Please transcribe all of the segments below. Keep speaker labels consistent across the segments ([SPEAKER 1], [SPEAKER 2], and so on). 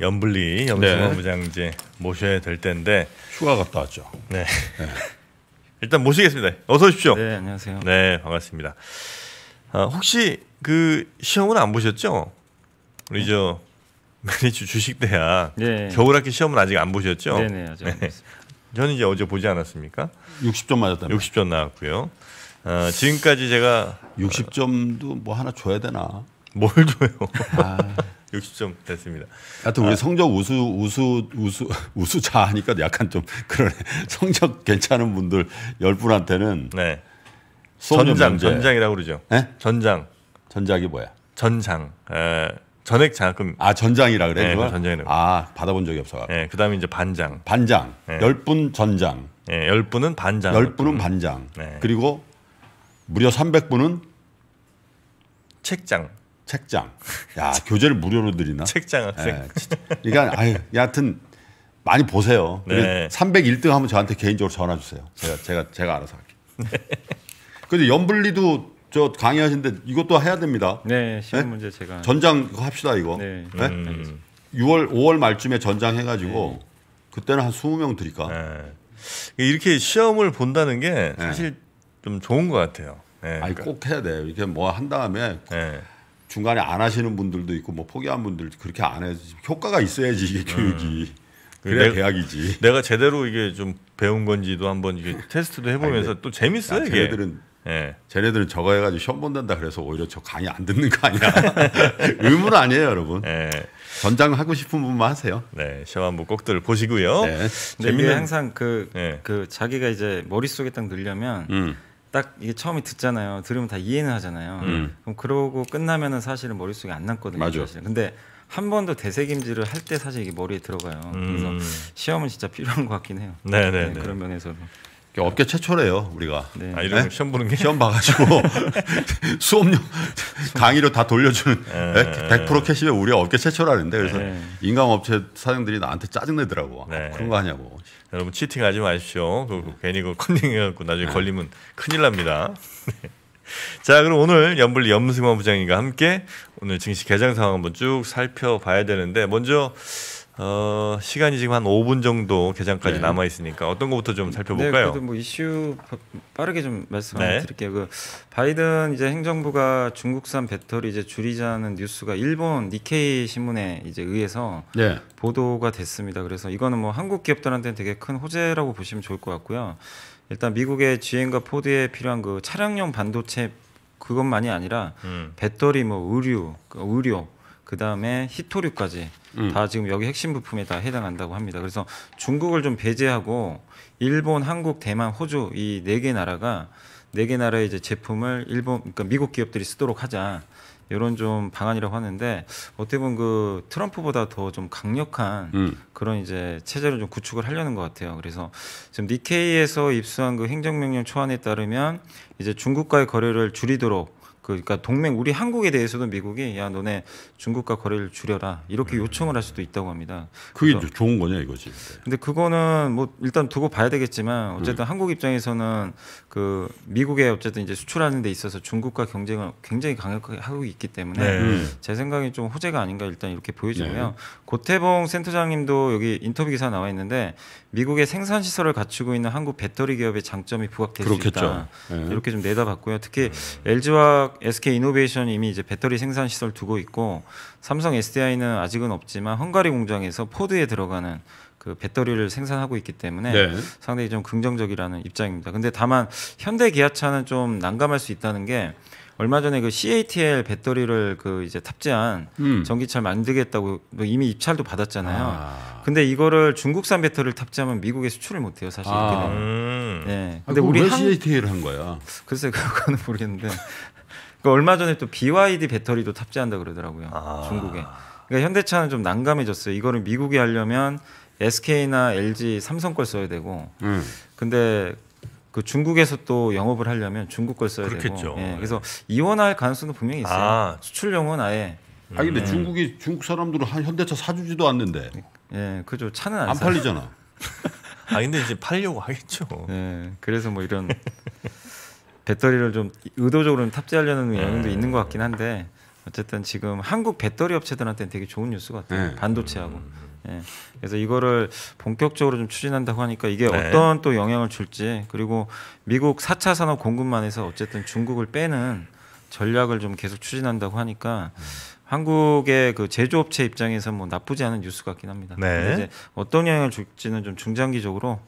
[SPEAKER 1] 연불리 염승원 네. 부장제 모셔야 될 텐데 휴가 갔다 왔죠. 네. 네. 일단 모시겠습니다. 어서 오십시오. 네, 안녕하세요. 네, 반갑습니다. 아, 혹시 그 시험은 안 보셨죠? 우리 네. 저 매니주 주식대학 네. 겨울학기 시험은 아직 안 보셨죠? 네네, 네, 아직 안 네. 저는 이제 어제 보지 않았습니까? 60점 맞았다 60점 나왔고요. 어, 지금까지 제가 60점도 뭐 하나 줘야 되나? 뭘 줘요? 아. 60점 됐습니다. 하여튼 우리 아. 성적 우수 우수 우수 우수자 하니까 약간 좀 그런 성적 괜찮은 분들 10분한테는 네. 전장 전장이라고 그러죠. 네? 전장. 전장이 뭐야? 전장. 에, 전액 장학금. 아 전장이라 그래. 네, 전장이라고. 아 받아본 적이 없어. 네, 예, 그다음에 이제 반장. 반장. 네. 예. 10분 전장. 네, 10분은 반장. 10분은 음. 반장. 네. 그리고 무려 300분은 책장. 책장. 야 교재를 무료로 드리나? 책장 학생. 예, 그러니까 아유, 여하튼 많이 보세요. 네. 301등 하면 저한테 개인적으로 전화 주세요. 제가 제가 제가 알아서 할게요. 네. 근데 연불리도 저 강의하신데 이것도 해야 됩니다. 네, 네, 시험 문제 제가 전장 그거 합시다 이거. 네. 네? 음. 6월 5월 말쯤에 전장 해가지고 네. 그때는 한 20명 드릴까. 네. 이렇게 시험을 본다는 게 네. 사실 좀 좋은 것 같아요. 네, 아니 그러니까. 꼭 해야 돼. 요 이렇게 뭐 한 다음에. 네. 중간에 안 하시는 분들도 있고 뭐 포기한 분들 그렇게 안 해. 효과가 있어야지 이게 교육이. 음. 그래 내가, 대학이지. 내가 제대로 이게 좀 배운 건지도 한번 이게 테스트도 해보면서 아니, 또 재밌어요 야, 이게. 쟤네들은 예. 쟤네들은 저거 해가지고 시험 본단다 그래서 오히려 저 강의 안 듣는 거 아니야? 의무는 아니에요, 여러분. 예. 전장 하고 싶은 분만 하세요. 네, 시험 한번 꼭들 보시고요. 네. 재밌는 항상 그그 예. 그 자기가 이제 머릿
[SPEAKER 2] 속에 딱 넣으려면. 음. 딱 이게 처음에 듣잖아요. 들으면 다 이해는 하잖아요. 음. 그럼 그러고 끝나면은 사실은 머릿속에 안 남거든요. 맞아. 사실. 근데 한번도 되새김질을 할 때 사실 이게 머리에 들어가요. 음. 그래서 시험은 진짜 필요한 것 같긴 해요. 네네 네, 네, 네, 그런 면에서는.
[SPEAKER 1] 업계 최초래요 우리가. 네. 아, 이런 네? 시험 보는 게 시험 봐가지고 수업료 강의로 다 돌려주는 네. 예. 100% 캐시백 우리 가 업계 최초라는데 그래서 네. 인강업체 사장들이 나한테 짜증내더라고. 아, 그런 거 하냐고. 여러분 치팅하지 마십시오. 그, 그, 괜히 그 컨닝해갖고 나중에 네. 걸리면 큰일 납니다. 자 그럼 오늘 연불 리염승원 부장님과 함께 오늘 증시 개장 상황 한번 쭉 살펴봐야 되는데 먼저 어, 시간이 지금 한 5분 정도 개장까지 네. 남아 있으니까 어떤 것부터 좀 네, 살펴볼까요?
[SPEAKER 2] 네, 뭐 이슈 빠르게 좀 말씀드릴게요. 네. 그 바이든 이제 행정부가 중국산 배터리 이제 줄이자는 뉴스가 일본 니케이 신문에 이제 의해서 네. 보도가 됐습니다. 그래서 이거는 뭐 한국 기업들한테는 되게 큰 호재라고 보시면 좋을 것 같고요. 일단 미국의 GM과 포드에 필요한 그 차량용 반도체 그것만이 아니라 음. 배터리 뭐 의류, 그러니까 의료 그 다음에 히토류까지 음. 다 지금 여기 핵심 부품에 다 해당한다고 합니다. 그래서 중국을 좀 배제하고 일본, 한국, 대만, 호주 이 네 개 나라가 네 개 나라의 이제 제품을 일본 그러니까 미국 기업들이 쓰도록 하자 이런 좀 방안이라고 하는데 어떻게 보면 그 트럼프보다 더 좀 강력한 음. 그런 이제 체제를 좀 구축을 하려는 것 같아요. 그래서 지금 니케이에서 입수한 그 행정명령 초안에 따르면 이제 중국과의 거래를 줄이도록 그러니까 동맹 우리 한국에 대해서도 미국이 야 너네 중국과 거래를 줄여라 이렇게 음. 요청을 할 수도 있다고 합니다. 그게
[SPEAKER 1] 좋은 거냐 이거지.
[SPEAKER 2] 근데 그거는 뭐 일단 두고 봐야 되겠지만 음. 어쨌든 음. 한국 입장에서는 그 미국에 어쨌든 이제 수출하는 데 있어서 중국과 경쟁을 굉장히 강력하게 하고 있기 때문에 네. 음. 제 생각엔 좀 호재가 아닌가 일단 이렇게 보여지고요. 네. 고태봉 센터장님도 여기 인터뷰 기사 나와 있는데 미국의 생산 시설을 갖추고 있는 한국 배터리 기업의 장점이 부각될 그렇겠죠. 수 있다. 네. 이렇게 좀 내다봤고요. 특히 LG와 네. SK 이노베이션이 미 이제 배터리 생산 시설 두고 있고 삼성 SDI는 아직은 없지만 헝가리 공장에서 포드에 들어가는 그 배터리를 생산하고 있기 때문에 네. 상당히 좀 긍정적이라는 입장입니다. 근데 다만 현대 기아차는 좀 난감할 수 있다는 게 얼마 전에 그 CATL 배터리를 그 이제 탑재한 음. 전기차 를 만들겠다고 뭐 이미 입찰도 받았잖아요. 아. 근데 이거를 중국산 배터리를 탑재하면 미국에 수출을 못 해요, 사실. 아. 음. 네. 아, 근데 아, 우리 한... CATL 한 거야. 글쎄 그거는 모르겠는데 그러니까 얼마 전에 또 BYD 배터리도 탑재한다 그러더라고요. 아. 중국에. 그러니까 현대차는 좀 난감해졌어요. 이거를 미국이 하려면 SK나 LG, 삼성 걸 써야 되고. 음. 근데 그 중국에서 또 영업을 하려면 중국 걸 써야 그렇겠죠. 되고. 예, 네. 그래서 이원화할 가능성도 분명히 있어요. 아.
[SPEAKER 1] 수출용은 아예.
[SPEAKER 2] 음. 아 근데 음. 중국이
[SPEAKER 1] 중국 사람들은 한 현대차 사주지도 않는데. 예, 그죠. 차는 안, 안 팔리잖아. 아 근데 이제 팔려고 하겠죠.
[SPEAKER 2] 예, 그래서 뭐 이런 배터리를 좀 의도적으로 탑재하려는 네. 영향도 음. 있는 것 같긴 한데 어쨌든 지금 한국 배터리 업체들한테는 되게 좋은 뉴스 같아요. 네. 반도체하고. 음. 예. 그래서 이거를 본격적으로 좀 추진한다고 하니까 이게 네. 어떤 또 영향을 줄지 그리고 미국 사차 산업 공급만 해서 어쨌든 중국을 빼는 전략을 좀 계속 추진한다고 하니까 음. 한국의 그 제조업체 입장에서 뭐 나쁘지 않은 뉴스 같긴 합니다. 네. 이제 어떤 영향을 줄지는 좀 중장기적으로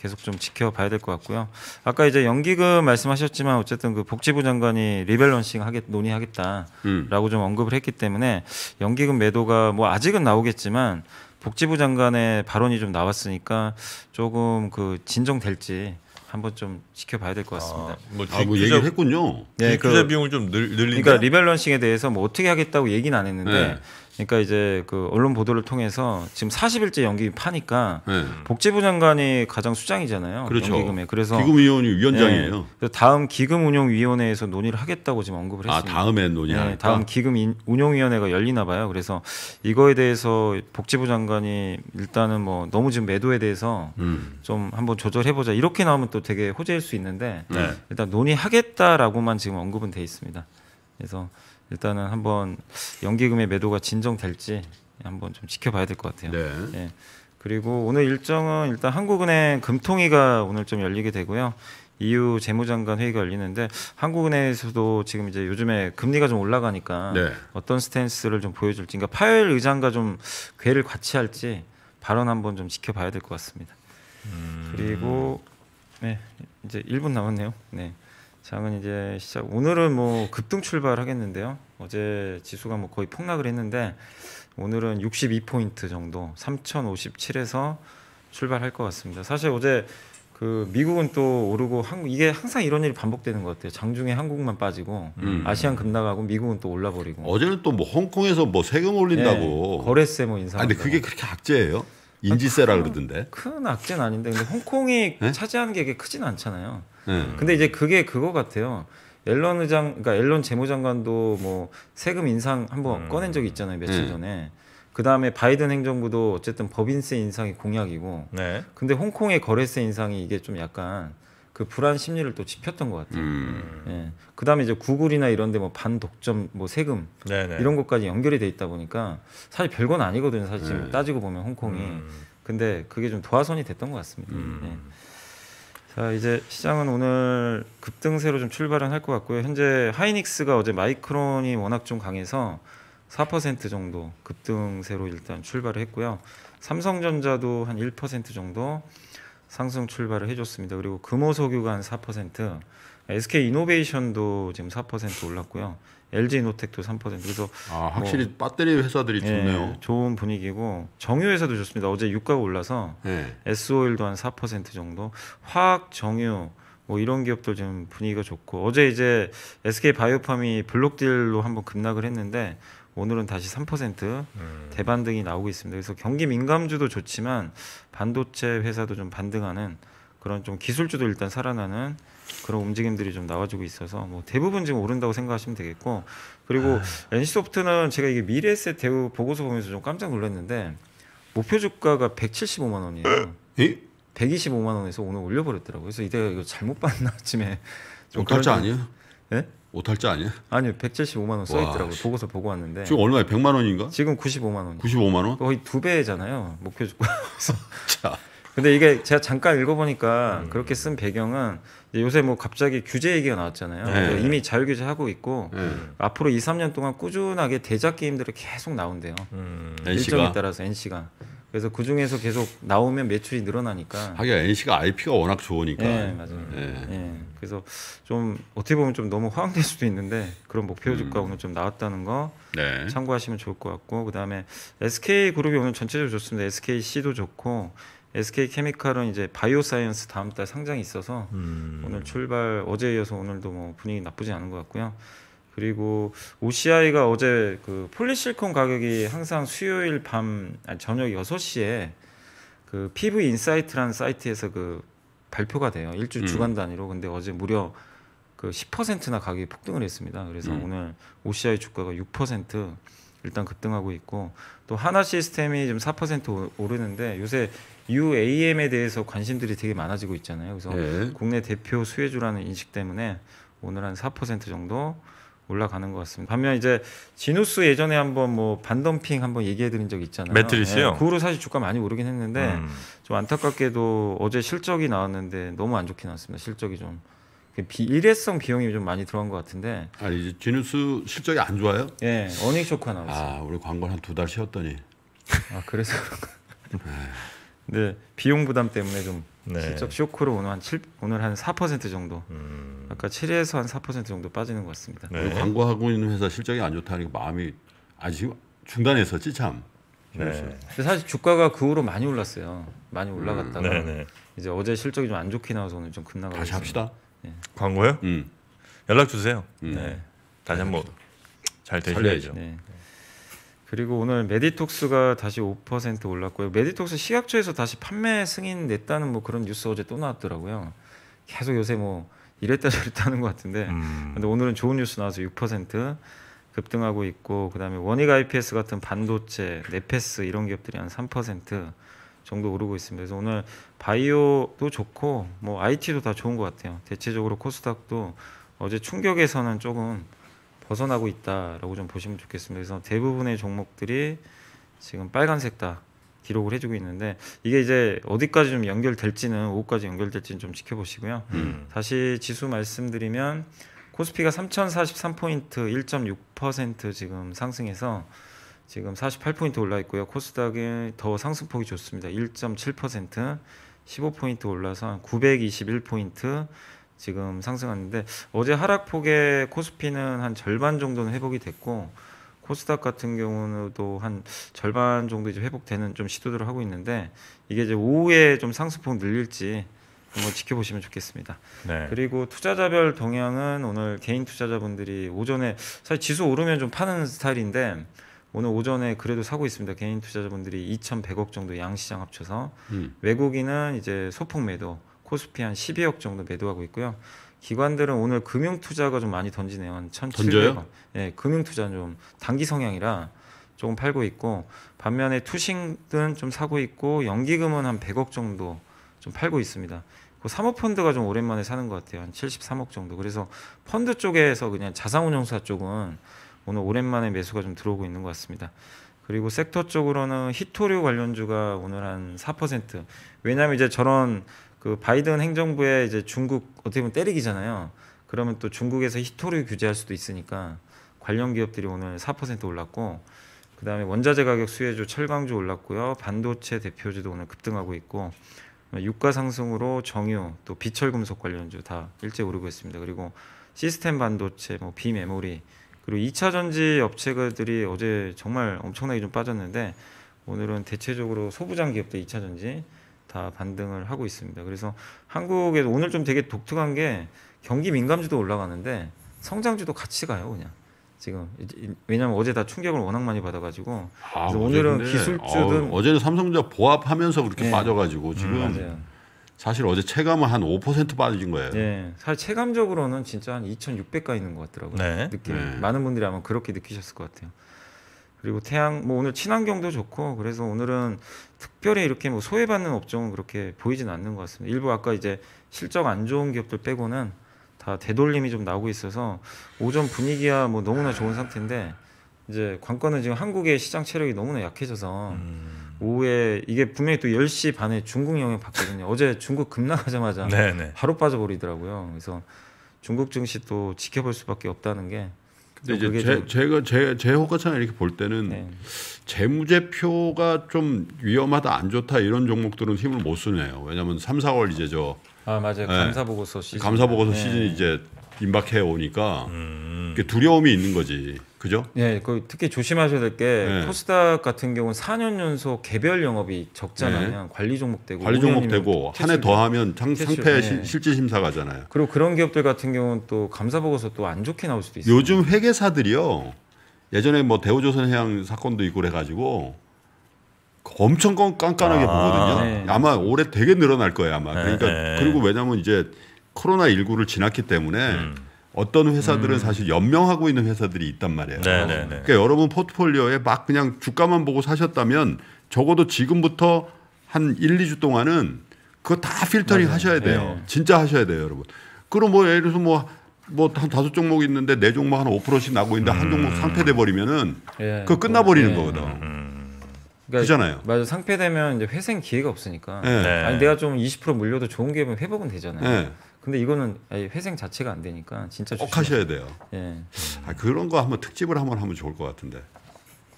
[SPEAKER 2] 계속 좀 지켜봐야 될 것 같고요. 아까 이제 연기금 말씀하셨지만 어쨌든 그 복지부 장관이 리밸런싱 하겠 논의하겠다라고 음. 좀 언급을 했기 때문에 연기금 매도가 뭐 아직은 나오겠지만 복지부 장관의 발언이 좀 나왔으니까 조금 그 진정될지 한번 좀 지켜봐야 될 것 같습니다. 아, 뭐, 아, 뭐 얘기를 했군요. 네, 그, 투자 비용을 좀 늘, 늘린다. 그러니까 리밸런싱에 대해서 뭐 어떻게 하겠다고 얘기는 안 했는데 네. 그러니까 이제 그 언론 보도를 통해서 지금 40일째 연기 파니까 네. 복지부 장관이 가장 수장이잖아요. 그렇죠. 연기금에 그래서 기금위원이 위원장이에요. 네. 다음 기금운용위원회에서 논의를 하겠다고 지금 언급을 아, 했습니다. 아 다음에 논의할. 네, 다음 기금운용위원회가 열리나 봐요. 그래서 이거에 대해서 복지부 장관이 일단은 뭐 너무 지금 매도에 대해서 음. 좀 한번 조절해보자 이렇게 나오면 또 되게 호재일 수 있는데 네. 일단 논의하겠다라고만 지금 언급은 돼 있습니다. 그래서 일단은 한번 연기금의 매도가 진정될지 한번 좀 지켜봐야 될 것 같아요. 네. 예. 그리고 오늘 일정은 일단 한국은행 금통위가 오늘 좀 열리게 되고요. EU 재무장관 회의가 열리는데 한국은행에서도 지금 이제 요즘에 금리가 좀 올라가니까 네. 어떤 스탠스를 좀 보여줄지, 그러니까 파열 의장과 좀 괴를 같이 할지 발언 한번 좀 지켜봐야 될 것 같습니다. 음... 그리고 네 이제 1분 남았네요. 네. 장은 이제 시작. 오늘은 뭐 급등 출발하겠는데요. 어제 지수가 뭐 거의 폭락을 했는데 오늘은 62포인트 정도 3057에서 출발할 것 같습니다. 사실 어제 그 미국은 또 오르고 한국 이게 항상 이런 일이 반복되는 것 같아요. 장중에 한국만 빠지고 음. 아시안 급락하고 미국은 또 올라버리고.
[SPEAKER 1] 어제는 또 뭐 홍콩에서 뭐 세금 올린다고 네, 거래세 뭐 인상. 아 근데 그게 그렇게 악재예요? 아, 인지세라 그러던데. 큰 악재는 아닌데 근데 홍콩이 네? 차지하는 게 크진 않잖아요.
[SPEAKER 2] 네. 근데 이제 그게 그거 같아요. 앨런 의장, 그러니까 앨런 재무장관도 뭐 세금 인상 한번 음. 꺼낸 적 있잖아요 며칠 네. 전에. 그 다음에 바이든 행정부도 어쨌든 법인세 인상이 공약이고. 네. 근데 홍콩의 거래세 인상이 이게 좀 약간 그 불안 심리를 또 지폈던 것 같아요. 음. 예. 그 다음에 이제 구글이나 이런데 뭐 반독점, 뭐 세금 네네. 네. 이런 것까지 연결이 돼 있다 보니까 사실 별 건 아니거든요. 사실 네. 따지고 보면 홍콩이. 음. 근데 그게 좀 도화선이 됐던 것 같습니다. 음. 예. 자 이제 시장은 오늘 급등세로 좀 출발은 할것 같고요. 현재 하이닉스가 어제 마이크론이 워낙 좀 강해서 4% 정도 급등세로 일단 출발을 했고요. 삼성전자도 한 1% 정도 상승 출발을 해줬습니다. 그리고 금호석유가 한 4%, SK 이노베이션도 지금 4% 올랐고요. LG 노텍도 3% 그래서 아, 확실히 뭐,
[SPEAKER 1] 배터리 회사들이 예, 좋네요. 예,
[SPEAKER 2] 좋은 분위기고 정유 회사도 좋습니다. 어제 유가가 올라서 네. S-오일도 한 4% 정도 화학 정유 뭐 이런 기업도 지금 분위기가 좋고 어제 이제 SK 바이오팜이 블록딜로 한번 급락을 했는데 오늘은 다시 3% 음. 대반등이 나오고 있습니다. 그래서 경기 민감주도 좋지만 반도체 회사도 좀 반등하는 그런 좀 기술주도 일단 살아나는 그런 움직임들이 좀 나와주고 있어서 뭐 대부분 지금 오른다고 생각하시면 되겠고 그리고 아. NC소프트는 제가 이게 미래에셋 대우 보고서 보면서 좀 깜짝 놀랐는데 목표 주가가 175만 원이에요. 에? 125만 원에서 오늘 올려버렸더라고요. 그래서 이때가 이거 잘못 봤나
[SPEAKER 1] 아침에 좀오탈 아니에요? 예? 오탈자 아니야?
[SPEAKER 2] 아니요, 175만 원 써있더라고요. 보고서 보고 왔는데 지금 얼마에
[SPEAKER 1] 100만 원인가? 지금 95만 원. 95만 원?
[SPEAKER 2] 거의 두 배잖아요. 목표 주가. 근데 이게 제가 잠깐 읽어보니까 음. 그렇게 쓴 배경은 요새 뭐 갑자기 규제 얘기가 나왔잖아요. 네. 이미 자율 규제 하고 있고 네. 앞으로 2, 3년 동안 꾸준하게 대작 게임들이 계속 나온대요. 음. 일정에 NC가? 따라서 NC가. 그래서 그 중에서 계속 나오면 매출이 늘어나니까. 하긴
[SPEAKER 1] NC가 IP가 워낙 좋으니까. 네, 맞아요. 네.
[SPEAKER 2] 네. 그래서 좀 어떻게 보면 좀 너무 허황될 수도 있는데 그런 목표 주가 음. 오늘 좀 나왔다는 거 네. 참고하시면 좋을 것 같고 그다음에 SK 그룹이 오늘 전체적으로 좋습니다. SKC도 좋고 SK 케미칼은 이제 바이오사이언스 다음 달 상장이 있어서 음. 오늘 출발 어제에 이어서 오늘도 뭐 분위기 나쁘지 않은 것 같고요. 그리고 OCI가 어제 그 폴리실콘 가격이 항상 수요일 밤 아니, 저녁 여 시에그 피부 인사이트라는 사이트에서 그 발표가 돼요. 일주일 음. 주간 단위로. 근데 어제 무려 그 10%나 가격이 폭등을 했습니다. 그래서 음. 오늘 OCI 주가가 6% 일단 급등하고 있고 또 하나 시스템이 지금 4% 오르는데 요새 UAM에 대해서 관심들이 되게 많아지고 있잖아요. 그래서 네. 국내 대표 수혜주라는 인식 때문에 오늘 한 4% 정도 올라가는 것 같습니다. 반면 이제 진우스 예전에 한번 뭐 반덤핑 한번 얘기해드린 적 있잖아요. 매트리스요. 네, 그 후로 사실 주가 많이 오르긴 했는데 음. 좀 안타깝게도 어제 실적이 나왔는데 너무 안 좋게 나왔습니다. 실적이 좀 비, 일회성 비용이 좀 많이 들어간 것 같은데. 아 이제 지누스 실적이 안 좋아요? 예, 어닝 쇼크가 나왔어요. 아 우리 광고 한두 달 쉬었더니. 아 그래서.
[SPEAKER 1] 네 비용 부담 때문에 좀 네. 실적
[SPEAKER 2] 쇼크로 오늘 한 7, 오늘 한4%
[SPEAKER 1] 정도. 음. 아까 7에서 한 4% 정도 빠지는 것 같습니다. 네. 우리 광고하고 있는 회사 실적이 안 좋다니까 마음이 아직 중단했었지 참. 네. 사실 주가가 그 후로
[SPEAKER 2] 많이 올랐어요. 많이 올라갔다가 음, 네, 네. 이제 어제 실적이 좀 안 좋게 나와서 오늘 좀 급락을 다시 있습니다
[SPEAKER 1] 예. 광고요? 음. 연락 주세요. 음. 네. 다시 한번 잘 되셔야죠.
[SPEAKER 2] 네. 그리고 오늘 메디톡스가 다시 5% 올랐고요. 메디톡스 식약처에서 다시 판매 승인 냈다는 뭐 그런 뉴스 어제 또 나왔더라고요. 계속 요새 뭐 이랬다 저랬다 하는 것 같은데, 음. 근데 오늘은 좋은 뉴스 나와서 6% 급등하고 있고, 그다음에 원익 IPS 같은 반도체, 네페스 이런 기업들이 한 3%. 정도 오르고 있습니다. 그래서 오늘 바이오도 좋고 뭐 IT도 다 좋은 것 같아요. 대체적으로 코스닥도 어제 충격에서는 조금 벗어나고 있다라고 좀 보시면 좋겠습니다. 그래서 대부분의 종목들이 지금 빨간색 다 기록을 해주고 있는데 이게 이제 어디까지 좀 연결될지는 오후까지 연결될지는 좀 지켜보시고요. 음. 다시 지수 말씀드리면 코스피가 3,043포인트 1.6% 지금 상승해서 지금 48포인트 올라 있고요. 코스닥이 더 상승폭이 좋습니다. 1.7% 15포인트 올라서 921포인트 지금 상승하는데 어제 하락폭에 코스피는 한 절반 정도는 회복이 됐고 코스닥 같은 경우도 한 절반 정도 이제 회복되는 좀 시도들을 하고 있는데 이게 이제 오후에 좀 상승폭 늘릴지 한번 지켜보시면 좋겠습니다. 네. 그리고 투자자별 동향은 오늘 개인 투자자분들이 오전에 사실 지수 오르면 좀 파는 스타일인데 오늘 오전에 그래도 사고 있습니다. 개인 투자자분들이 2,100억 정도 양시장 합쳐서 음. 외국인은 이제 소폭 매도, 코스피 한 12억 정도 매도하고 있고요. 기관들은 오늘 금융 투자가 좀 많이 던지네요. 한 1,700원. 억 예, 금융 투자는 좀 단기 성향이라 조금 팔고 있고 반면에 투신은 좀 사고 있고 연기금은 한 100억 정도 좀 팔고 있습니다. 그 사모펀드가 좀 오랜만에 사는 것 같아요. 한 73억 정도. 그래서 펀드 쪽에서 그냥 자산운용사 쪽은 오늘 오랜만에 매수가 좀 들어오고 있는 것 같습니다. 그리고 섹터 쪽으로는 히토류 관련주가 오늘 한 4% 왜냐하면 이제 저런 그 바이든 행정부의 이제 중국 어떻게 보면 때리기잖아요. 그러면 또 중국에서 히토류 규제할 수도 있으니까 관련 기업들이 오늘 4% 올랐고 그 다음에 원자재 가격 수혜주 철강주 올랐고요. 반도체 대표주도 오늘 급등하고 있고 유가 상승으로 정유 또 비철금속 관련주 다 일제 오르고 있습니다. 그리고 시스템 반도체 뭐 비메모리 그리고 2차 전지 업체들이 어제 정말 엄청나게 좀 빠졌는데 오늘은 대체적으로 소부장 기업들 2차 전지 다 반등을 하고 있습니다. 그래서 한국에서 오늘 좀 되게 독특한 게 경기 민감지도 올라가는데 성장주도 같이 가요, 그냥. 지금
[SPEAKER 1] 왜냐면 어제 다 충격을 워낙 많이 받아가지고 아, 오늘은 기술주든 아, 어, 제는 삼성전자 보합하면서 그렇게 네. 빠져가지고 지금 음, 사실 어제 체감은 한 5% 빠진 거예요. 네.
[SPEAKER 2] 사실 체감적으로는 진짜 한 2,600가 있는 것 같더라고요.
[SPEAKER 1] 네. 느낌. 네. 많은 분들이 아마 그렇게 느끼셨을
[SPEAKER 2] 것 같아요. 그리고 태양 뭐 오늘 친환경도 좋고 그래서 오늘은 특별히 이렇게 뭐 소외받는 업종은 그렇게 보이진 않는 것 같습니다. 일부 아까 이제 실적 안 좋은 기업들 빼고는 다 되돌림이 좀 나오고 있어서 오전 분위기야 뭐 너무나 좋은 상태인데 이제 관건은 지금 한국의 시장 체력이 너무나 약해져서 음. 오후에 이게 분명히 또 10시 반에 중국 영향 받거든요. 어제 중국 급락하자마자 네네. 바로 빠져버리더라고요.
[SPEAKER 1] 그래서 중국 증시 또 지켜볼 수밖에 없다는 게 근데 이제 제, 좀... 제가 제, 제 호가창 이렇게 볼 때는 네. 재무제표가 좀 위험하다 안 좋다 이런 종목들은 힘을 못 쓰네요. 왜냐하면 3, 4월 이제 저아 맞아요 네. 감사보고서 시즌 감사보고서 네. 시즌 이제 임박해 오니까 음. 이렇게 두려움이 있는 거지. 그죠? 예, 그 특히 조심하셔야 될게 네. 예.
[SPEAKER 2] 코스닥 같은 경우는 4년 연속 개별 영업이 적잖아요 네. 관리 종목되고 관리 종목되고 한 해 더하면 상태 네. 예. 실질 심사 가잖아요. 그리고 그런 기업들 같은 경우는 또 감사 보고서 또 안 좋게 나올 수도 있어요.
[SPEAKER 1] 요즘 회계사들이요. 예전에 뭐 대우조선해양 사건도 있고 그래가지고 엄청 깐깐하게 아, 보거든요. 네. 아마 올해 되게 늘어날 거예요 아마. 네, 그러니까 네. 그리고 왜냐면 이제 코로나 19를 지났기 때문에. 음. 어떤 회사들은 음. 사실 연명하고 있는 회사들이 있단 말이에요. 네네네. 네, 네. 그러니까 여러분 포트폴리오에 막 그냥 주가만 보고 사셨다면 적어도 지금부터 한 1, 2주 동안은 그거 다 필터링 맞아요. 하셔야 돼요. 네. 진짜 하셔야 돼요, 여러분. 그럼 뭐 예를 들어서 뭐 뭐한 다섯 종목 있는데 네 종목 한 5%씩 나고 있는데 음. 한 종목 음. 상패돼 버리면은 예, 그 끝나 버리는 예. 거거든. 음, 음. 그러니까 그잖아요 맞아. 상패되면 이제 회생
[SPEAKER 2] 기회가 없으니까. 예. 네. 아니 내가 좀 20% 물려도 좋은 기회면 회복은 되잖아요. 예. 근데 이거는
[SPEAKER 1] 회생 자체가 안 되니까 진짜 꼭 하셔야 돼요. 예. 아, 그런 거 한번 특집을 한번 하면 좋을 것 같은데.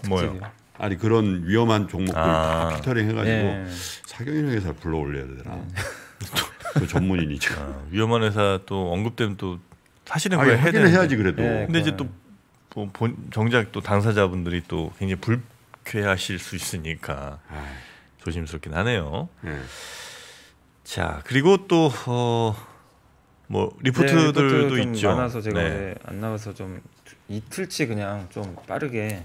[SPEAKER 1] 뭐요? 아니 그런 위험한 종목들 아. 다 피터링 해가지고 예. 사경인 회사 불러 올려야 되나? 예. 그 전문인이죠. 아, 위험한 회사 또 언급되면 또 사실은 아니, 예, 해야 되는 해야지 그래도. 예, 근데 이제 또, 또 본, 정작 또 당사자분들이 또 굉장히 불쾌하실 수 있으니까 아 조심스럽긴 하네요. 예. 자 그리고 또 어, 뭐 리포트들도 네, 있죠. 많아서 제가 네.
[SPEAKER 2] 안 나와서 좀 이틀치 그냥 좀 빠르게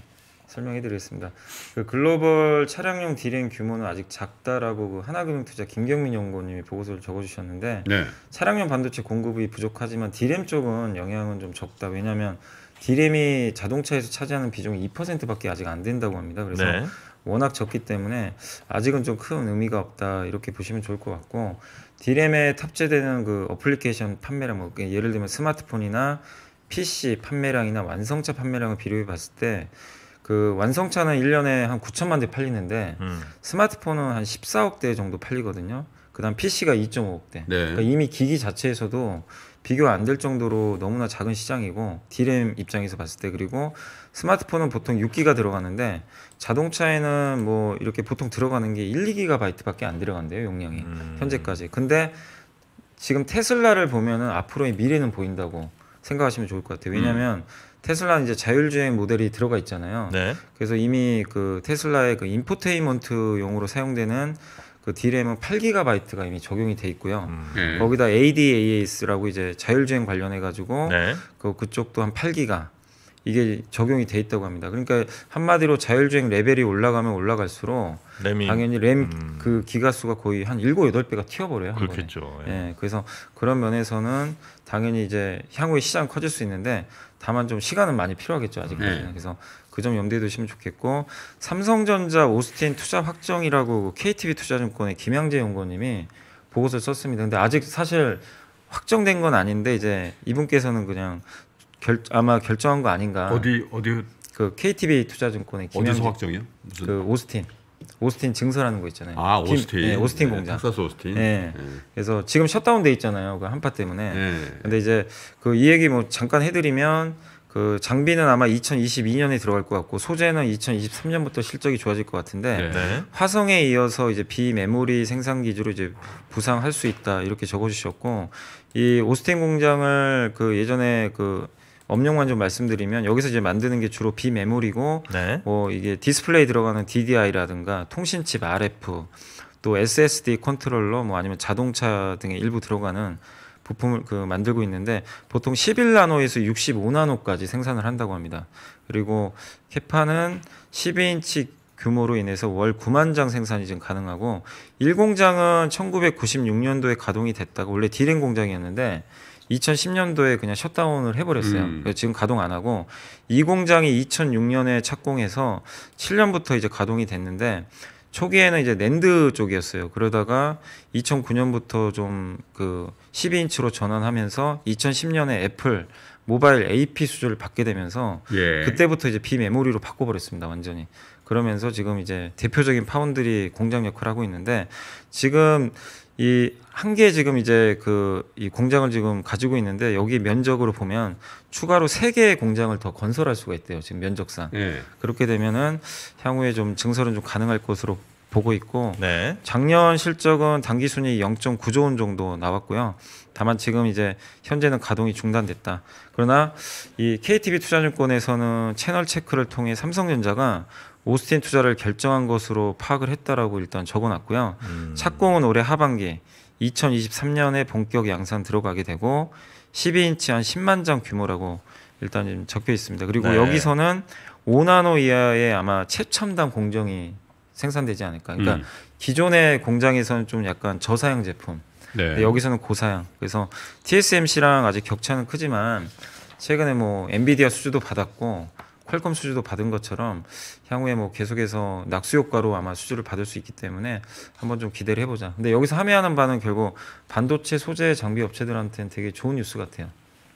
[SPEAKER 2] 설명해드리겠습니다. 그 글로벌 차량용 디램 규모는 아직 작다라고 그 하나금융투자 김경민 연구원님이 보고서를 적어주셨는데 네. 차량용 반도체 공급이 부족하지만 디램 쪽은 영향은 좀 적다. 왜냐하면 디램이 자동차에서 차지하는 비중이 2%밖에 아직 안 된다고 합니다. 그래서 네. 워낙 적기 때문에 아직은 좀 큰 의미가 없다 이렇게 보시면 좋을 것 같고 디램에 탑재되는 그 어플리케이션 판매량 뭐 예를 들면 스마트폰이나 PC 판매량이나 완성차 판매량을 비교해 봤을 때 그 완성차는 1년에 한 9천만 대 팔리는데 음. 스마트폰은 한 14억 대 정도 팔리거든요. 그다음 PC가 2.5억 대. 네. 그러니까 이미 기기 자체에서도 비교 안 될 정도로 너무나 작은 시장이고 디램 입장에서 봤을 때 그리고 스마트폰은 보통 6기가 들어가는데 자동차에는 뭐 이렇게 보통 들어가는 게 1, 2기가바이트밖에 안 들어간대요 용량이 음. 현재까지. 근데 지금 테슬라를 보면은 앞으로의 미래는 보인다고 생각하시면 좋을 것 같아요. 왜냐하면 음. 테슬라는 이제 자율주행 모델이 들어가 있잖아요. 네. 그래서 이미 그 테슬라의 그 인포테인먼트용으로 사용되는 그 D램은 8GB가 이미 적용이 돼 있고요. 음. 예. 거기다 ADAS라고 이제 자율주행 관련해 가지고 네. 그 그쪽도 한 8기가 이게 적용이 돼 있다고 합니다. 그러니까 한마디로 자율주행 레벨이 올라가면 올라갈수록 램이, 당연히 램그 음. 그 기가 수가 거의 한 7, 8배가 튀어버려요.
[SPEAKER 1] 그렇겠죠.
[SPEAKER 2] 예. 예. 그래서 그런 면에서는 당연히 이제 향후에 시장 커질 수 있는데 다만 좀 시간은 많이 필요하겠죠 아직까지는. 네. 그래서 그점 염두에 두시면 좋겠고 삼성전자 오스틴 투자 확정이라고 KTB 그 투자증권의 김양재 연구원님이 보고서 를 썼습니다. 근데 아직 사실 확정된 건 아닌데 이제 이분께서는 그냥 결, 아마 결정한 거 아닌가. 어디 어디 그 KTB 투자증권의 김양재 어디서 확정이요? 무슨... 그 오스틴. 오스틴 증설하는 거 있잖아요. 아 오스틴, 네, 오스틴 네, 공장. 텍사스
[SPEAKER 1] 오스틴. 네.
[SPEAKER 2] 네. 그래서 지금 셧다운돼 있잖아요. 그 한파 때문에. 네. 근데 이제 그 이 얘기 뭐 잠깐 해드리면 그 장비는 아마 2022년에 들어갈 것 같고 소재는 2023년부터 실적이 좋아질 것 같은데 네. 네. 화성에 이어서 이제 비메모리 생산 기지로 이제 부상할 수 있다 이렇게 적어주셨고 이 오스틴 공장을 그 예전에 그 업력만 좀 말씀드리면 여기서 이제 만드는 게 주로 비메모리고 네. 뭐 이게 디스플레이 들어가는 DDI라든가 통신칩 RF 또 SSD 컨트롤러 뭐 아니면 자동차 등의 일부 들어가는 부품을 그 만들고 있는데 보통 11나노에서 65나노까지 생산을 한다고 합니다. 그리고 캐파는 12인치 규모로 인해서 월 9만 장 생산이 지금 가능하고 1공장은 1996년도에 가동이 됐다고 원래 디램 공장이었는데 2010년도에 그냥 셧다운을 해버렸어요. 음. 그래서 지금 가동 안 하고 2 공장이 2006년에 착공해서 7년부터 이제 가동이 됐는데 초기에는 이제 랜드 쪽이었어요. 그러다가 2009년부터 좀 그 12인치로 전환하면서 2010년에 애플 모바일 AP 수주를 받게 되면서 예. 그때부터 이제 비메모리로 바꿔버렸습니다. 완전히. 그러면서 지금 이제 대표적인 파운드리 공장 역할을 하고 있는데 지금 이한개 지금 이제 그 이 공장을 지금 가지고 있는데 여기 면적으로 보면 추가로 세 개의 공장을 더 건설할 수가 있대요. 지금 면적상. 네. 그렇게 되면은 향후에 좀 증설은 좀 가능할 것으로 보고 있고 네. 작년 실적은 단기 순이 0.9조 원 정도 나왔고요. 다만 지금 이제 현재는 가동이 중단됐다. 그러나 이 KTB 투자증권에서는 채널 체크를 통해 삼성전자가 오스틴 투자를 결정한 것으로 파악을 했다라고 일단 적어놨고요. 음. 착공은 올해 하반기 2023년에 본격 양산 들어가게 되고 12인치 한 10만 장 규모라고 일단 좀 적혀 있습니다. 그리고 네. 여기서는 5나노 이하의 아마 최첨단 공정이 생산되지 않을까. 그러니까 음. 기존의 공장에서는 좀 약간 저사양 제품,
[SPEAKER 1] 네. 여기서는
[SPEAKER 2] 고사양. 그래서 TSMC랑 아직 격차는 크지만 최근에 뭐 엔비디아 수주도 받았고 퀄컴 수주도 받은 것처럼 향후에 뭐 계속해서 낙수 효과로 아마 수주를 받을 수 있기 때문에 한번 좀 기대를 해보자. 근데 여기서 함해하는 바는 결국 반도체 소재 장비 업체들한테는 되게 좋은 뉴스 같아요.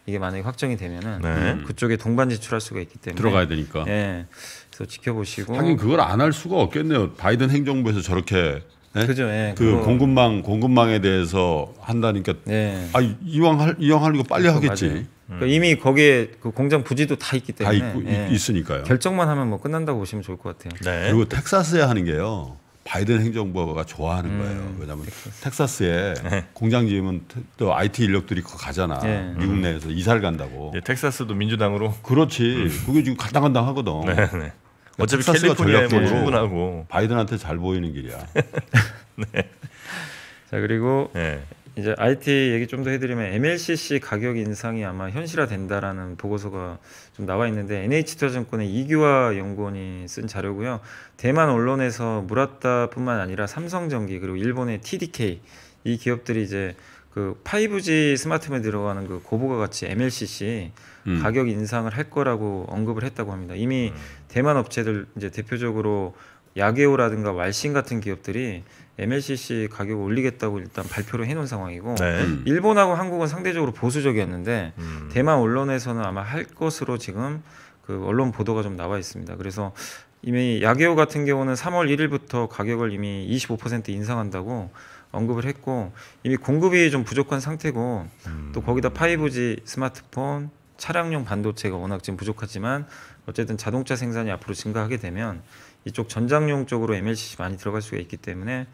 [SPEAKER 2] 이게 만약에 확정이 되면은 네. 음, 그쪽에 동반 지출할 수가 있기 때문에 들어가야 되니까. 예. 그래서 지켜보시고. 하긴
[SPEAKER 1] 그걸 안 할 수가 없겠네요. 바이든 행정부에서 저렇게 네? 그죠. 예, 그 그거. 공급망 공급망에 대해서 한다니까. 예. 아 이왕 할 이왕 하는 거 빨리 하겠지. 맞아요. 그러니까 이미 거기에 그 공장 부지도 다 있기 때문에 다 있고, 예. 있으니까요. 결정만
[SPEAKER 2] 하면 뭐 끝난다고 보시면 좋을 것 같아요.
[SPEAKER 1] 네. 그리고 텍사스에 하는 게요. 바이든 행정부가 좋아하는 음, 거예요. 왜냐하면 텍사스. 에 네. 공장 지으면 또 IT 인력들이 가잖아. 네. 미국 내에서 이사를 간다고. 네, 텍사스도 민주당으로. 그렇지. 음. 그게 지금 간당간당 하거든. 네, 네. 어차피 캘리포니아에 뭐 충분하고. 바이든한테 잘 보이는 길이야.
[SPEAKER 2] 네. 자 그리고 네. 이제 IT 얘기 좀 더 해드리면 MLCC 가격 인상이 아마 현실화된다라는 보고서가 좀 나와 있는데 NH투자증권의 이규화 연구원이 쓴 자료고요. 대만 언론에서 무라타뿐만 아니라 삼성전기 그리고 일본의 TDK 이 기업들이 이제 그 5G 스마트폰에 들어가는 그 고부가 가치 MLCC 음. 가격 인상을 할 거라고 언급을 했다고 합니다. 이미 음. 대만 업체들 이제 대표적으로 야게오라든가 왈신 같은 기업들이 MLCC 가격을 올리겠다고 일단 발표를 해놓은 상황이고 네. 음. 일본하고 한국은 상대적으로 보수적이었는데 음. 대만 언론에서는 아마 할 것으로 지금 그 언론 보도가 좀 나와 있습니다. 그래서 이미 야게오 같은 경우는 3월 1일부터 가격을 이미 25% 인상한다고 언급을 했고 이미 공급이 좀 부족한 상태고 음. 또 거기다 5G 스마트폰 차량용 반도체가 워낙 지금 부족하지만 어쨌든 자동차 생산이 앞으로 증가하게 되면 이쪽 전장용 쪽으로 MLCC 많이 들어갈 수가 있기 때문에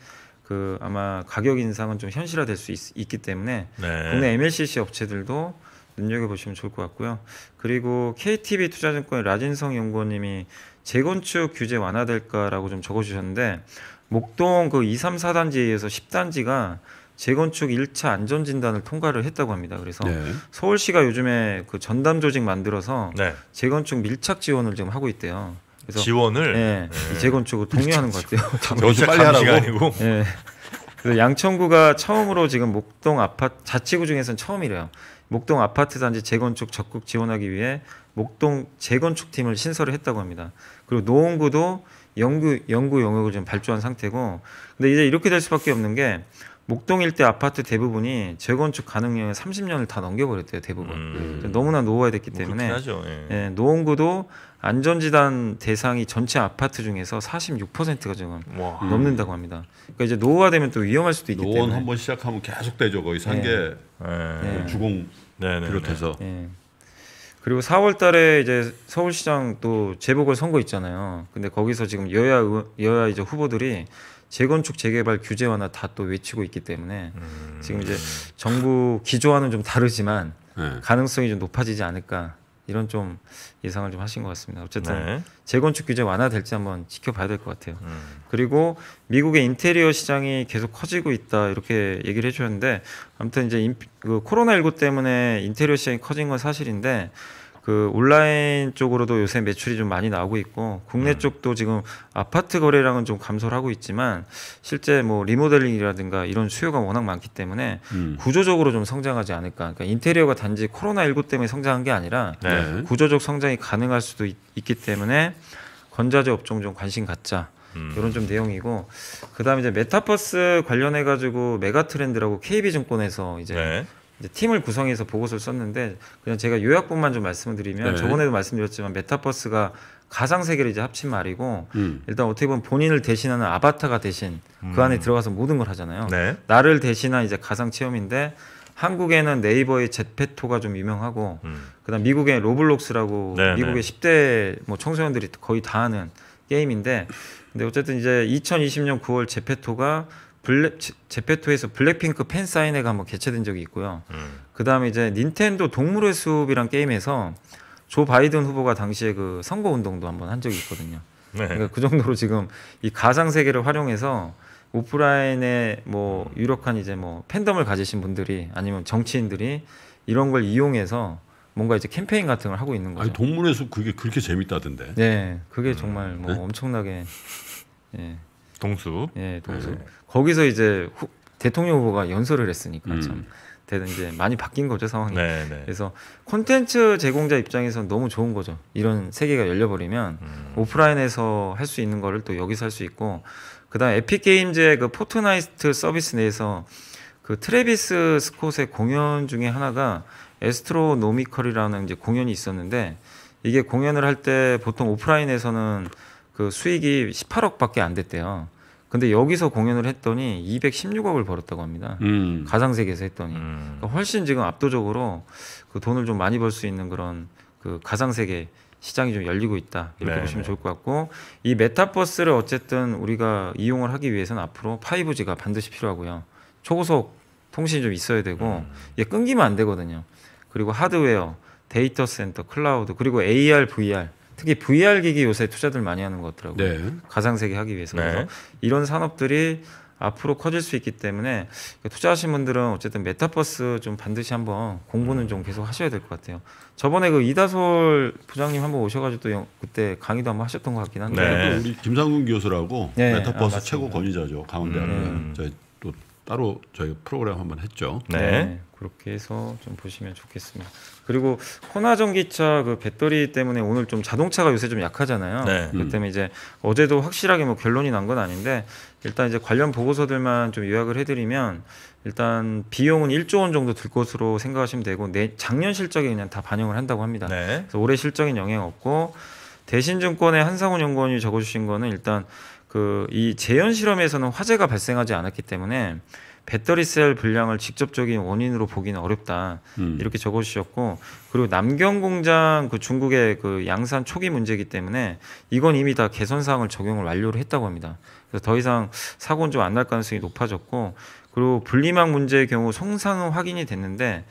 [SPEAKER 2] 그 아마 가격 인상은 좀 현실화될 수 있, 기 때문에 네. 국내 MLCC 업체들도 눈여겨 보시면 좋을 것 같고요. 그리고 KTB 투자증권 라진성 연구원님이 재건축 규제 완화될까라고 좀 적어주셨는데 목동 그 2, 3, 4단지에서 10단지가 재건축 1차 안전 진단을 통과를 했다고 합니다. 그래서 네. 서울시가 요즘에 그 전담 조직 만들어서 네. 재건축 밀착 지원을 지금 하고 있대요. 그래서 지원을 예, 네. 예. 재건축을 동의하는 것 같아요. 여기 빨리 하라고 아니고. 예. 그래서 양천구가 처음으로 지금 목동 아파트 자치구 중에서는 처음이래요. 목동 아파트 단지 재건축 적극 지원하기 위해 목동 재건축 팀을 신설을 했다고 합니다. 그리고 노원구도 연구 연구 영역을 지 발주한 상태고, 근데 이제 이렇게 될 수밖에 없는 게 목동 일대 아파트 대부분이 재건축 가능형의 30년을 다 넘겨버렸대요 대부분 음. 너무나 노후화 됐기 뭐 때문에 하죠. 예. 예, 노원구도 안전지단 대상이 전체 아파트 중에서 46%가 지금 와. 넘는다고 합니다. 그러니까 이제 노후화되면 또 위험할 수도 있기 노원 때문에 노원 한번 시작하면 계속 되죠 거의 산게 예. 예. 예. 주공
[SPEAKER 1] 네, 네, 비롯해서 네. 예.
[SPEAKER 2] 그리고 4월달에 이제 서울시장 또 재보궐 선거 있잖아요. 근데 거기서 지금 여야 여야 이제 후보들이 재건축 재개발 규제 완화 다 또 외치고 있기 때문에 음. 지금 이제 정부 기조와는 좀 다르지만 네. 가능성이 좀 높아지지 않을까 이런 좀 예상을 좀 하신 것 같습니다. 어쨌든 네. 재건축 규제 완화될지 한번 지켜봐야 될 것 같아요. 음. 그리고 미국의 인테리어 시장이 계속 커지고 있다 이렇게 얘기를 해주셨는데 아무튼 이제 인, 그 코로나 19 때문에 인테리어 시장이 커진 건 사실인데 그 온라인 쪽으로도 요새 매출이 좀 많이 나오고 있고 국내 음. 쪽도 지금 아파트 거래량은 좀 감소를 하고 있지만 실제 뭐 리모델링이라든가 이런 수요가 워낙 많기 때문에 음. 구조적으로 좀 성장하지 않을까. 그러니까 인테리어가 단지 코로나 19 때문에 성장한 게 아니라 네. 구조적 성장이 가능할 수도 있, 기 때문에 건자재 업종 좀 관심 갖자. 음. 이런 좀 내용이고 그다음에 이제 메타버스 관련해 가지고 메가 트렌드라고 KB증권에서 이제 네. 팀을 구성해서 보고서를 썼는데 그냥 제가 요약분만 좀 말씀드리면 네. 저번에도 말씀드렸지만 메타버스가 가상 세계를 이제 합친 말이고 음. 일단 어떻게 보면 본인을 대신하는 아바타가 대신 그 음. 그 안에 들어가서 모든 걸 하잖아요. 네. 나를 대신한 이제 가상 체험인데 한국에는 네이버의 j 페토가좀 유명하고 음. 그다음 미국의 로블록스라고 네, 네. 미국의 10대 뭐 청소년들이 거의 다 하는 게임인데 근데 어쨌든 이제 2020년 9월 제페토가 블랙 제페토에서 블랙핑크 팬 사인회가 한번 뭐 개최된 적이 있고요. 음. 그다음에 이제 닌텐도 동물의 숲이란 게임에서 조 바이든 후보가 당시에 그 선거 운동도 한번 한 적이 있거든요. 네. 그러니까 그 정도로 지금 이 가상 세계를 활용해서 오프라인에 뭐 음. 유력한 이제 뭐 팬덤을 가지신 분들이 아니면 정치인들이 이런 걸 이용해서 뭔가 이제 캠페인 같은 걸 하고 있는 거죠. 아니, 동물의 숲 그게 그렇게 재밌다던데. 네, 그게 음. 정말 뭐 네? 엄청나게 예, 동수. 예, 동수. 네. 거기서 이제 후, 대통령 후보가 연설을 했으니까 음. 참 되는 이제 많이 바뀐 거죠 상황이. 네, 네. 그래서 콘텐츠 제공자 입장에서 너무 좋은 거죠. 이런 세계가 열려버리면 음. 오프라인에서 할 수 있는 거를 또 여기서 할 수 있고 그다음 에픽 게임즈의 그 포트나이트 서비스 내에서 그 트레비스 스콧의 공연 중에 하나가 에스트로노미컬이라는 이제 공연이 있었는데 이게 공연을 할 때 보통 오프라인에서는 그 수익이 18억밖에 안 됐대요. 근데 여기서 공연을 했더니 216억을 벌었다고 합니다. 음. 가상세계에서 했더니 음. 그러니까 훨씬 지금 압도적으로 그 돈을 좀 많이 벌 수 있는 그런 그 가상세계 시장이 좀 열리고 있다 이렇게 네 보시면 좋을 것 같고 이 메타버스를 어쨌든 우리가 이용을 하기 위해서는 앞으로 5G가 반드시 필요하고요. 초고속 통신이 좀 있어야 되고 음. 이게 끊기면 안 되거든요. 그리고 하드웨어, 데이터 센터, 클라우드 그리고 AR, VR 특히 VR 기기 요새 투자들 많이 하는 것 같더라고요. 네. 가상 세계 하기 위해서. 네. 이런 산업들이 앞으로 커질 수 있기 때문에 투자하신 분들은 어쨌든 메타버스 좀 반드시 한번 공부는 좀 계속 하셔야 될 것 같아요. 저번에 그 이다솔 부장님 한번 오셔가지고 또 그때 강의도 한번 하셨던 것 같긴 한데 네. 우리
[SPEAKER 1] 김상훈 교수라고 네. 메타버스 아, 최고 권위자죠 강원대학교 음. 따로 저희 프로그램 한번 했죠. 네. 네. 그렇게 해서 좀 보시면
[SPEAKER 2] 좋겠습니다. 그리고 코나 전기차 그 배터리 때문에 오늘 좀 자동차가 요새 좀 약하잖아요. 네. 그 때문에 이제 어제도 확실하게 뭐 결론이 난 건 아닌데 일단 이제 관련 보고서들만 좀 요약을 해드리면 일단 비용은 1조 원 정도 들 것으로 생각하시면 되고 내 작년 실적에 그냥 다 반영을 한다고 합니다. 네. 그래서 올해 실적인 영향 없고 대신증권의 한상훈 연구원이 적어주신 거는 일단 그이 재현 실험에서는 화재가 발생하지 않았기 때문에 배터리 셀 불량을 직접적인 원인으로 보기는 어렵다 음. 이렇게 적어주셨고 그리고 남경 공장 그 중국의 그 양산 초기 문제이기 때문에 이건 이미 다 개선 사항을 적용을 완료를 했다고 합니다. 그래서 더 이상 사고는 좀 안 날 가능성이 높아졌고 그리고 분리막 문제의 경우 송상은 확인이 됐는데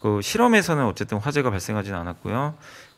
[SPEAKER 2] 그 실험에서는 어쨌든 화재가 발생하지는 않았고요.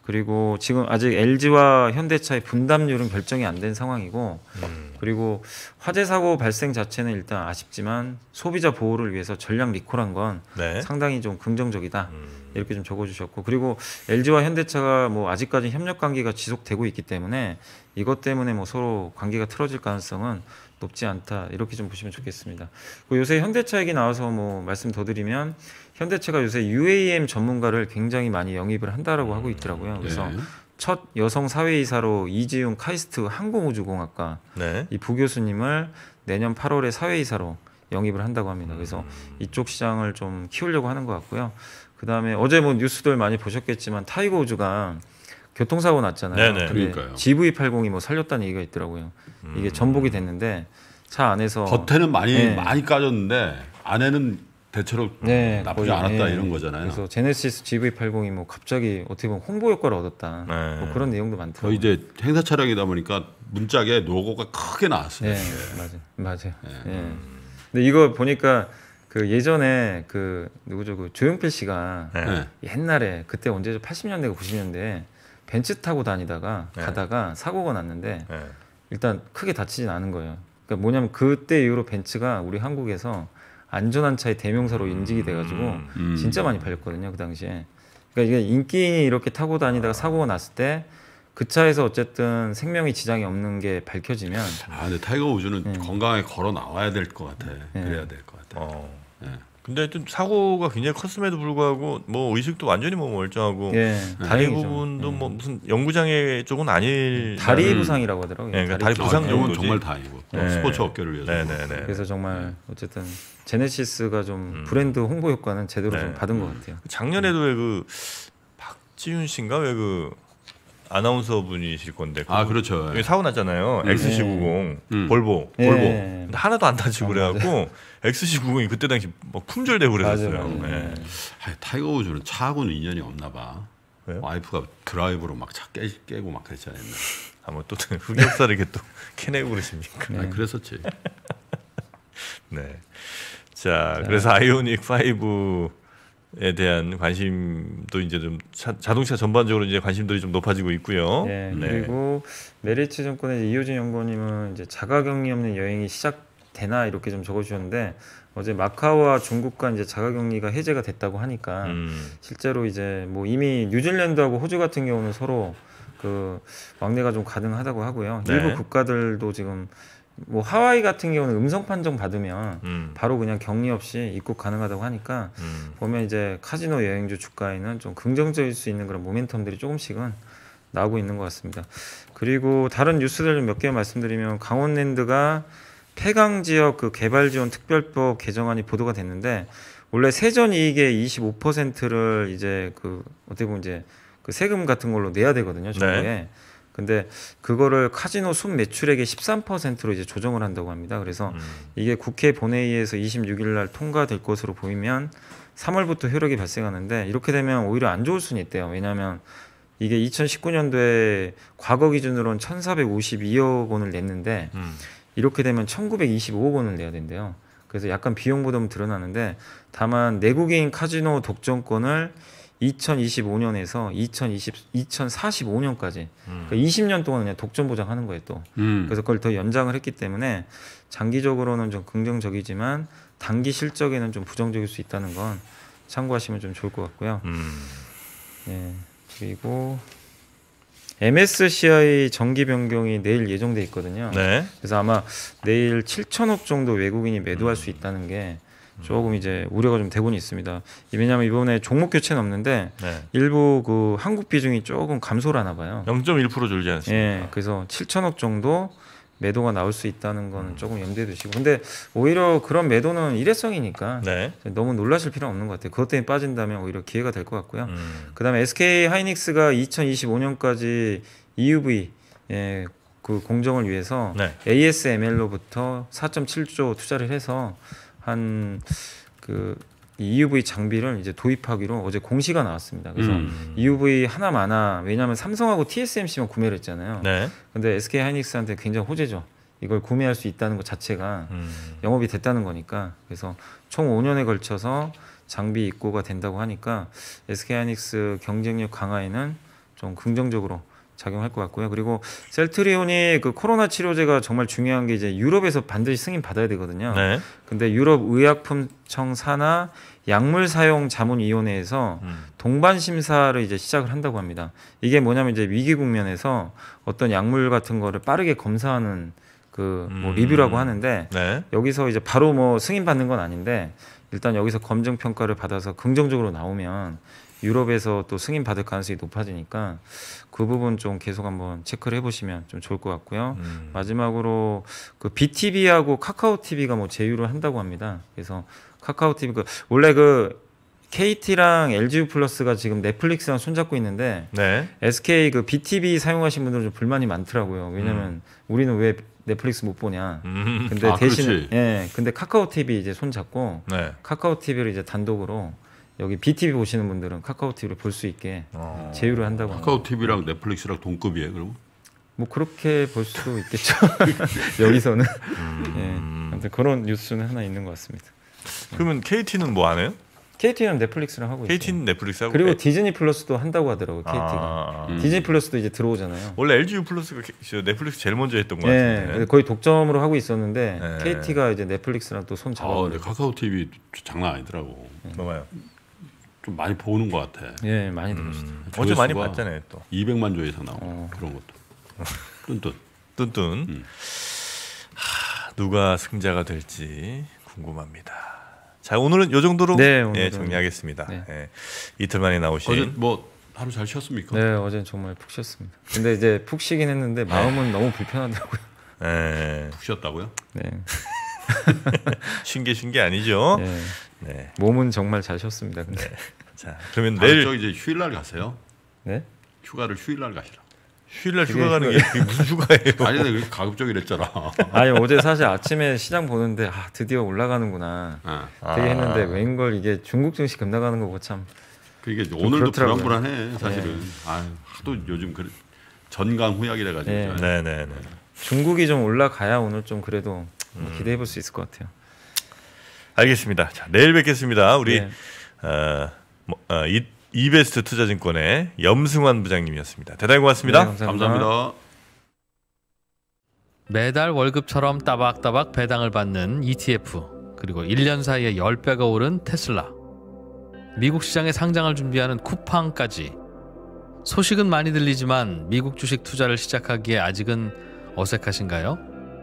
[SPEAKER 2] 그리고 지금 아직 LG와 현대차의 분담률은 결정이 안 된 상황이고 음. 그리고 화재 사고 발생 자체는 일단 아쉽지만 소비자 보호를 위해서 전략 리콜한 건 네. 상당히 좀 긍정적이다 음. 이렇게 좀 적어주셨고 그리고 LG와 현대차가 뭐 아직까지 협력 관계가 지속되고 있기 때문에 이것 때문에 뭐 서로 관계가 틀어질 가능성은 높지 않다 이렇게 좀 보시면 좋겠습니다. 그 요새 현대차 얘기 나와서 뭐 말씀 더 드리면 현대차가 요새 UAM 전문가를 굉장히 많이 영입을 한다라고 하고 있더라고요. 음, 그래서 네. 첫 여성 사회이사로 이지용 카이스트 항공우주공학과 네. 이부 교수님을 내년 8월에 사회이사로 영입을 한다고 합니다. 그래서 음. 이쪽 시장을 좀 키우려고 하는 것 같고요. 그 다음에 어제 뭐 뉴스들 많이 보셨겠지만 타이거 우주가 교통사고 났잖아요. 네네. 네. 그러니까요. GV80이 뭐 살렸다는 얘기가 있더라고요. 음. 이게 전복이 됐는데 차 안에서 겉에는 많이 네.
[SPEAKER 1] 많이 까졌는데 안에는 대체로 네, 음, 나쁘지 거의, 않았다 네. 이런 거잖아요. 그래서
[SPEAKER 2] 제네시스 GV80이 뭐
[SPEAKER 1] 갑자기 어떻게 보면 홍보 효과를 얻었다. 네. 뭐 그런 내용도 많더라고요. 거의 이제 행사 차량이다 보니까 문짝에 로고가 크게 나왔어요. 네, 맞아요, 맞아요. 네. 네.
[SPEAKER 2] 근데 이거 보니까 그 예전에 그 누구죠 그 조용필 씨가 네. 네. 옛날에 그때 언제죠 8 0년대 90년대 벤츠 타고 다니다가 가다가 사고가 났는데 일단 크게 다치진 않은 거예요. 그러니까 뭐냐면 그때 이후로 벤츠가 우리 한국에서 안전한 차의 대명사로 인식이 음. 돼가지고 음. 진짜 많이 팔렸거든요 그 당시에. 그러니까 이게 인기인이 이렇게 타고 다니다가 사고가 났을 때. 그 차에서 어쨌든
[SPEAKER 1] 생명이 지장이 없는 게 밝혀지면 아 근데 타이거 우즈는 네. 건강하게 걸어 나와야 될 것 같아 네. 그래야 될 것 같아 어. 네. 근데 좀 사고가 굉장히 컸음에도 불구하고 뭐 의식도 완전히 뭐 멀쩡하고 예, 다리 부분도 뭐 예. 뭐 무슨 연구장애 쪽은 아닐 다리 음. 부상이라고 하더라고요. 예, 그러니까 다리, 부상 정도 정말 다행이고 네. 스포츠 업계를 위해서. 네네네. 네, 네. 그래서 정말 음. 어쨌든 제네시스가 좀 음.
[SPEAKER 2] 브랜드 홍보 효과는 제대로 네. 좀 받은 것 음. 같아요. 그
[SPEAKER 1] 작년에도 음. 왜그 박지윤 씨인가 왜 그 아나운서 분이실 건데 아 그렇죠. 사고 났잖아요. XC90 볼보 볼보 예. 하나도 안 다치고 아, 그래갖고. 네. XC90이 그때 당시 막 뭐 품절되고 그랬어요. 네. 아, 타이거 우즈는 차하고는 인연이 없나 봐. 왜요? 와이프가 드라이브로 막 차 깨고 막 그랬잖아요. 아마 뭐 또 흑역사를 이렇게 또 캐내고 그러십니까? 네. 아니, 그랬었지. 네. 자, 자, 그래서 아이오닉 5에 대한 관심도 이제 좀 차, 자동차 전반적으로 이제 관심들이 좀 높아지고 있고요. 네. 네.
[SPEAKER 2] 그리고 메리츠 정권의 이효진 연구원님은 이제 자가격리 없는 여행이 시작 되나 이렇게 좀 적어주셨는데 어제 마카오와 중국과 이제 자가격리가 해제가 됐다고 하니까 음. 실제로 이제 뭐 이미 뉴질랜드하고 호주 같은 경우는 서로 그 왕래가 좀 가능하다고 하고요. 네. 일부 국가들도 지금 뭐 하와이 같은 경우는 음성 판정 받으면 음. 바로 그냥 격리 없이 입국 가능하다고 하니까 음. 보면 이제 카지노 여행주 주가에는 좀 긍정적일 수 있는 그런 모멘텀들이 조금씩은 나오고 있는 것 같습니다. 그리고 다른 뉴스들 몇 개 말씀드리면 강원랜드가 폐강 지역 그 개발 지원 특별법 개정안이 보도가 됐는데 원래 세전 이익의 25%를 이제 그 어떻게 보면 이제 그 세금 같은 걸로 내야 되거든요, 네. 정부에. 네. 근데 그거를 카지노 순 매출액의 13%로 이제 조정을 한다고 합니다. 그래서 음. 이게 국회 본회의에서 26일 날 통과될 것으로 보이면 3월부터 효력이 발생하는데 이렇게 되면 오히려 안 좋을 수는 있대요. 왜냐하면 이게 2019년도에 과거 기준으로는 1,452억 원을 냈는데 음. 이렇게 되면 1925억 원을 내야 된대요. 그래서 약간 비용 부담이 드러나는데 다만 내국인 카지노 독점권을 2025년에서 2020, 2045년까지 음. 그러니까 20년 동안 그냥 독점 보장하는 거예요 또. 음. 그래서 그걸 더 연장을 했기 때문에 장기적으로는 좀 긍정적이지만 단기 실적에는 좀 부정적일 수 있다는 건 참고하시면 좀 좋을 것 같고요. 음. 예, 그리고 MSCI 정기 변경이 내일 예정돼 있거든요. 네. 그래서 아마 내일 7천억 정도 외국인이 매도할 수 있다는 게 조금 이제 우려가 좀 되고는 있습니다. 왜냐하면 이번에 종목 교체는 없는데 네. 일부 그 한국 비중이 조금 감소를 하나 봐요. 0.1% 줄지 않습니까? 예, 그래서 7천억 정도 매도가 나올 수 있다는 건 음. 조금 염두에 두시고 근데 오히려 그런 매도는 일회성이니까 네. 너무 놀라실 필요는 없는 것 같아요. 그것 때문에 빠진다면 오히려 기회가 될 것 같고요. 음. 그다음에 SK 하이닉스가 2025년까지 EUV 예, 그 공정을 위해서 네. ASML로부터 4.7조 투자를 해서 한그 이 EUV 장비를 이제 도입하기로 어제 공시가 나왔습니다. 그래서 음. EUV 하나마나 왜냐하면 삼성하고 TSMC만 구매를 했잖아요. 네. 근데 SK 하이닉스한테 굉장히 호재죠. 이걸 구매할 수 있다는 것 자체가 음. 영업이 됐다는 거니까 그래서 총 5년에 걸쳐서 장비 입고가 된다고 하니까 SK 하이닉스 경쟁력 강화에는 좀 긍정적으로 작용할 것 같고요. 그리고 셀트리온이 그 코로나 치료제가 정말 중요한 게 이제 유럽에서 반드시 승인 받아야 되거든요. 네. 근데 유럽 의약품청 산하 약물 사용 자문 위원회에서 음. 동반 심사를 이제 시작을 한다고 합니다. 이게 뭐냐면 이제 위기 국면에서 어떤 약물 같은 거를 빠르게 검사하는 그뭐 음. 리뷰라고 하는데 네. 여기서 이제 바로 뭐 승인 받는 건 아닌데 일단 여기서 검증 평가를 받아서 긍정적으로 나오면 유럽에서 또 승인 받을 가능성이 높아지니까 그 부분 좀 계속 한번 체크를 해보시면 좀 좋을 것 같고요. 음. 마지막으로 그 BTV하고 카카오 TV가 뭐 제휴를 한다고 합니다. 그래서 카카오 TV 그 원래 그 KT랑 LG 플러스가 지금 넷플릭스랑 손잡고 있는데 네. SK 그 BTV 사용하신 분들은 좀 불만이 많더라고요. 왜냐면 음. 우리는 왜 넷플릭스 못 보냐. 음. 근데 아, 대신 예, 근데 카카오 TV 이제 손잡고 네. 카카오 TV를 이제 단독으로 여기 BTV 보시는 분들은 카카오 TV를 볼 수 있게 아. 제휴를 한다고 카카오 TV랑 넷플릭스랑 동급이에요, 그럼? 뭐 그렇게 볼 수도 있겠죠. 여기서는 음. 예, 아무튼 그런 뉴스는 하나 있는
[SPEAKER 1] 것 같습니다. 그러면 KT는 뭐안 해요? KT는 넷플릭스랑 하고 있어요. KT는 넷플릭스 하고 그리고 넷...
[SPEAKER 2] 디즈니 플러스도 한다고 하더라고 KT가. 아, 아, 아... 음. 디즈니 플러스도 이제 들어오잖아요.
[SPEAKER 1] 원래 LG 플러스가 넷플릭스 제일 먼저 했던 거 네, 같은데. 거의
[SPEAKER 2] 독점으로 하고 있었는데 네. KT가
[SPEAKER 1] 이제 넷플릭스랑 또 손 잡아. 아, 어, 네, 카카오 TV 장난 아니더라고. 네. 뭐가요? 좀 많이 보는 것 같아. 예, 많이 음, 들었어요. 어제 많이 봤잖아요, 또. 200만 조 이상 나오고 어. 그런 것도. 뚠뚠. 뚠뚠. 음. 하, 누가 승자가 될지 궁금합니다. 자, 오늘은 요 정도로 네, 예, 오늘은. 예, 정리하겠습니다. 네. 예, 이틀 만에 나오신 어제 뭐
[SPEAKER 2] 하루 잘 쉬었습니까? 네, 어제 정말 푹 쉬었습니다. 근데 이제 푹 쉬긴 했는데 네. 마음은 너무 불편하더라고요. 예. 푹 쉬었다고요? 네.
[SPEAKER 1] 쉰게쉰게 아니죠. 예. 네.
[SPEAKER 2] 몸은 정말 잘
[SPEAKER 1] 쉬었습니다. 근데. 네. 자, 그러면 내일 저 이제 휴일날 가세요? 네? 휴가를 휴일날 가시라. 휴일날 휴가 가는 게 무슨 휴가예요? 아니 내가 가급적이랬잖아.
[SPEAKER 2] 아니 어제 사실 아침에 시장 보는데 아 드디어
[SPEAKER 1] 올라가는구나. 네. 되게 했는데 아.
[SPEAKER 2] 웬걸 이게 중국 증시 급나가는 거참 뭐 그게 오늘도 그렇더라고요. 불안불안해 사실은. 네.
[SPEAKER 1] 아 하도 요즘 그 전강 후약이라 가지고. 네. 네네
[SPEAKER 2] 네, 네. 중국이 좀 올라가야 오늘 좀 그래도 뭐 음. 기대해 볼 수 있을 것 같아요.
[SPEAKER 1] 알겠습니다. 자, 내일 뵙겠습니다. 우리 네. 어, 뭐, 어, 이, 이베스트
[SPEAKER 3] 투자증권의 염승환 부장님이었습니다. 대단히 고맙습니다 네, 감사합니다. 감사합니다. 매달 월급처럼 따박따박 배당을 받는 ETF 그리고 1년 사이에 10배가 오른 테슬라 미국 시장에 상장을 준비하는 쿠팡까지 소식은 많이 들리지만 미국 주식 투자를 시작하기에 아직은 어색하신가요?